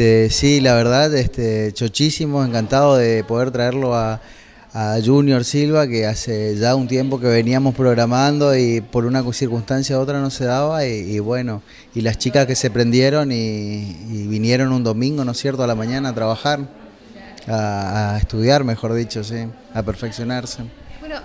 Este, sí, la verdad, este, chochísimo, encantado de poder traerlo a, Junior Silva, que hace ya un tiempo que veníamos programando y por una circunstancia u otra no se daba y, bueno, y las chicas que se prendieron y, vinieron un domingo, ¿no es cierto?, a la mañana a trabajar, a, a estudiar, mejor dicho, sí, a perfeccionarse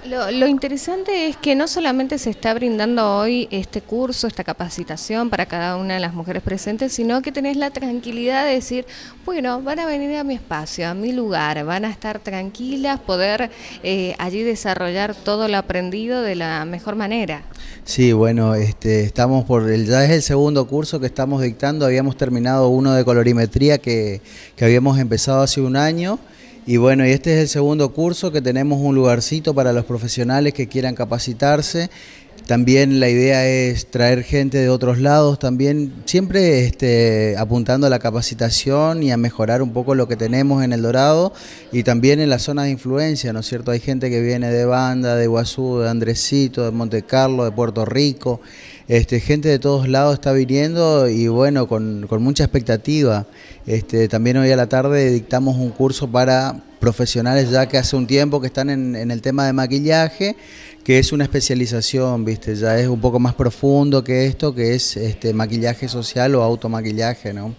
lo, interesante es que no solamente se está brindando hoy este curso, esta capacitación para cada una de las mujeres presentes, sino que tenés la tranquilidad de decir, bueno, van a venir a mi espacio, a mi lugar, van a estar tranquilas, poder eh, allí desarrollar todo lo aprendido de la mejor manera. Sí, bueno, este, estamos por el, ya es el segundo curso que estamos dictando, habíamos terminado uno de colorimetría que, que habíamos empezado hace un año. Y bueno, y este es el segundo curso que tenemos un lugarcito para los profesionales que quieran capacitarse. También la idea es traer gente de otros lados, también siempre este, apuntando a la capacitación y a mejorar un poco lo que tenemos en El Dorado y también en la zona de influencia, ¿no es cierto? Hay gente que viene de Banda, de Guazú, de Andresito, de Monte Carlo, de Puerto Rico. Este, gente de todos lados está viniendo y bueno, con, mucha expectativa. Este, también hoy a la tarde dictamos un curso para profesionales ya que hace un tiempo que están en, el tema de maquillaje, que es una especialización, ¿viste? Ya es un poco más profundo que esto, que es este maquillaje social o automaquillaje, ¿no?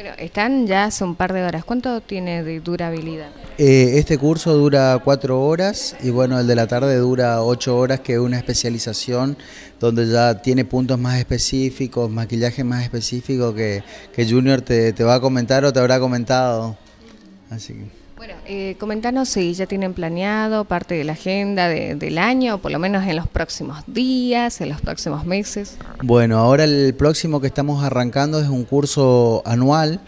Bueno, están ya hace un par de horas. ¿Cuánto tiene de durabilidad? Eh, este curso dura cuatro horas y bueno, el de la tarde dura ocho horas, que es una especialización donde ya tiene puntos más específicos, maquillaje más específico que, que Junior te, te va a comentar o te habrá comentado. Así que. Bueno, eh, comentanos si ya tienen planeado parte de la agenda del año, por lo menos en los próximos días, en los próximos meses. Bueno, ahora el próximo que estamos arrancando es un curso anual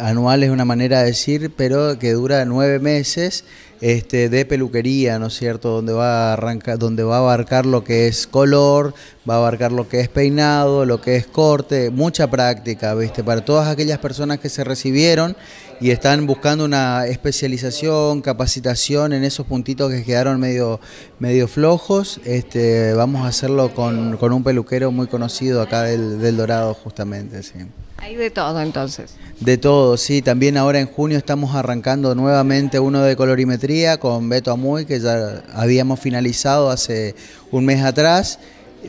anual es una manera de decir, pero que dura nueve meses este, de peluquería, ¿no es cierto? Donde va, a arrancar, donde va a abarcar lo que es color, va a abarcar lo que es peinado, lo que es corte, mucha práctica, ¿viste? Para todas aquellas personas que se recibieron y están buscando una especialización, capacitación en esos puntitos que quedaron medio, medio flojos. Este, vamos a hacerlo con, un peluquero muy conocido acá del, Dorado justamente. Sí. Hay de todo entonces. De todo, sí. También ahora en junio estamos arrancando nuevamente uno de colorimetría con Beto Amuy, que ya habíamos finalizado hace un mes atrás.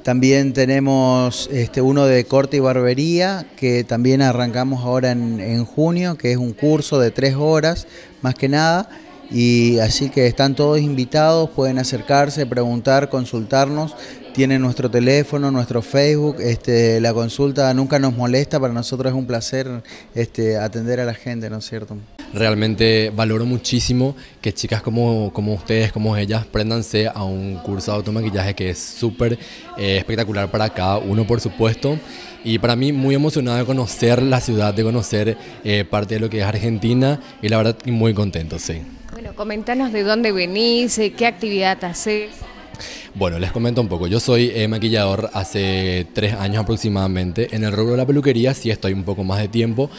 También tenemos este, uno de corte y barbería, que también arrancamos ahora en, en, junio, que es un curso de tres horas, más que nada. Y así que están todos invitados, pueden acercarse, preguntar, consultarnos. Tienen nuestro teléfono, nuestro Facebook. Este, la consulta nunca nos molesta, para nosotros es un placer este, atender a la gente, ¿no es cierto? realmente valoro muchísimo que chicas como, como ustedes, como ellas, préndanse a un curso de automaquillaje que es súper eh, espectacular para cada uno, por supuesto. Y para mí muy emocionado de conocer la ciudad, de conocer eh, parte de lo que es Argentina y la verdad muy contento, sí. Bueno, coméntanos de dónde venís, eh, qué actividad haces. Bueno, les comento un poco. Yo soy maquillador hace tres años aproximadamente. En el rubro de la peluquería sí estoy un poco más de tiempo,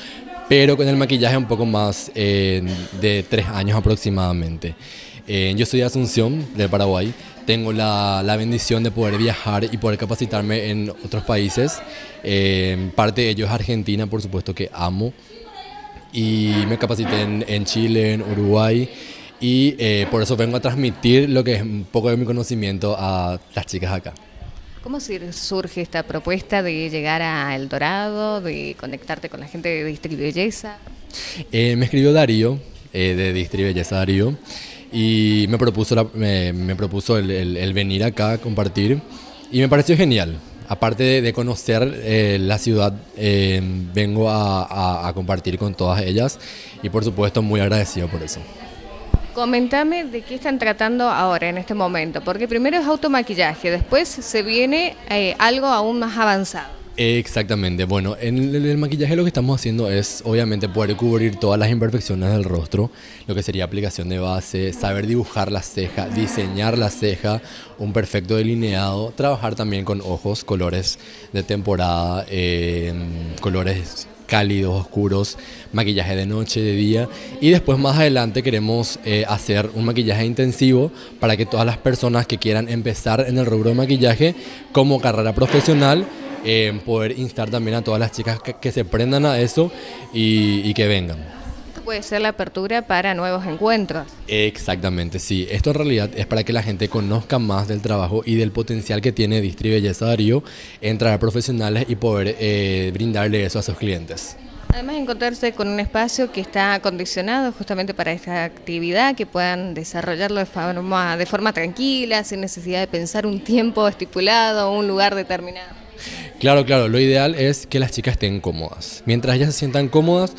pero con el maquillaje un poco más eh, de tres años aproximadamente. Eh, yo soy de Asunción, del Paraguay. Tengo la, la, bendición de poder viajar y poder capacitarme en otros países. Eh, parte de ello es Argentina, por supuesto que amo. Y me capacité en, en Chile, en Uruguay. Y por eso vengo a transmitir lo que es un poco de mi conocimiento a las chicas acá. ¿Cómo surge esta propuesta de llegar a El Dorado, de conectarte con la gente de Distribelleza? Belleza? Eh, me escribió Darío, eh, de Belleza, Darío, y me propuso, propuso el, venir acá a compartir, y me pareció genial. Aparte de, conocer eh, la ciudad, eh, vengo a compartir con todas ellas, y por supuesto muy agradecido por eso. Comentame de qué están tratando ahora, en este momento, porque primero es automaquillaje, después se viene eh, algo aún más avanzado. Exactamente, bueno, en el, maquillaje lo que estamos haciendo es obviamente poder cubrir todas las imperfecciones del rostro, lo que sería aplicación de base, saber dibujar la ceja, diseñar la ceja, un perfecto delineado, trabajar también con ojos, colores de temporada, eh, colores cálidos, oscuros, maquillaje de noche, de día. Y después más adelante queremos eh, hacer un maquillaje intensivo para que todas las personas que quieran empezar en el rubro de maquillaje como carrera profesional, eh, poder instar también a todas las chicas que, se prendan a eso y que vengan puede ser la apertura para nuevos encuentros. Exactamente, sí. Esto en realidad es para que la gente conozca más del trabajo y del potencial que tiene Distri Belleza Darío en traer profesionales y poder eh, brindarle eso a sus clientes. Además, encontrarse con un espacio que está acondicionado justamente para esta actividad, que puedan desarrollarlo de forma, de forma tranquila, sin necesidad de pensar un tiempo estipulado o un lugar determinado. Claro, claro, lo ideal es que las chicas estén cómodas. Mientras ellas se sientan cómodas,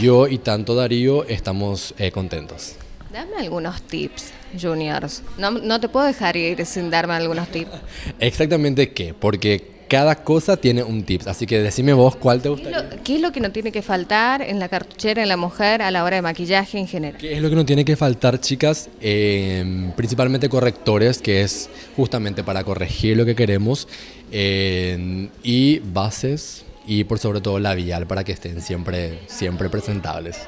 yo y tanto Darío estamos eh, contentos. Dame algunos tips, juniors. No, te puedo dejar ir sin darme algunos tips. Exactamente qué, porque cada cosa tiene un tip. Así que decime vos cuál te gusta. ¿Qué, es lo que no tiene que faltar en la cartuchera, en la mujer, a la hora de maquillaje en general? ¿Qué es lo que no tiene que faltar, chicas? Eh, principalmente correctores, que es justamente para corregir lo que queremos. Eh, y bases, y por sobre todo la vial para que estén siempre, siempre presentables.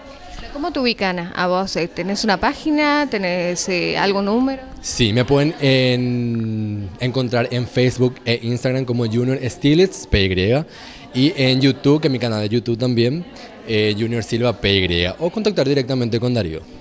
¿Cómo te ubican a vos? Eh, ¿Tenés una página? ¿Tenés eh, algún número? Sí, me pueden encontrar en Facebook e Instagram como Junior Stilitz, PY, y en YouTube, que es mi canal de YouTube también, eh, Junior Silva PY, o contactar directamente con Darío.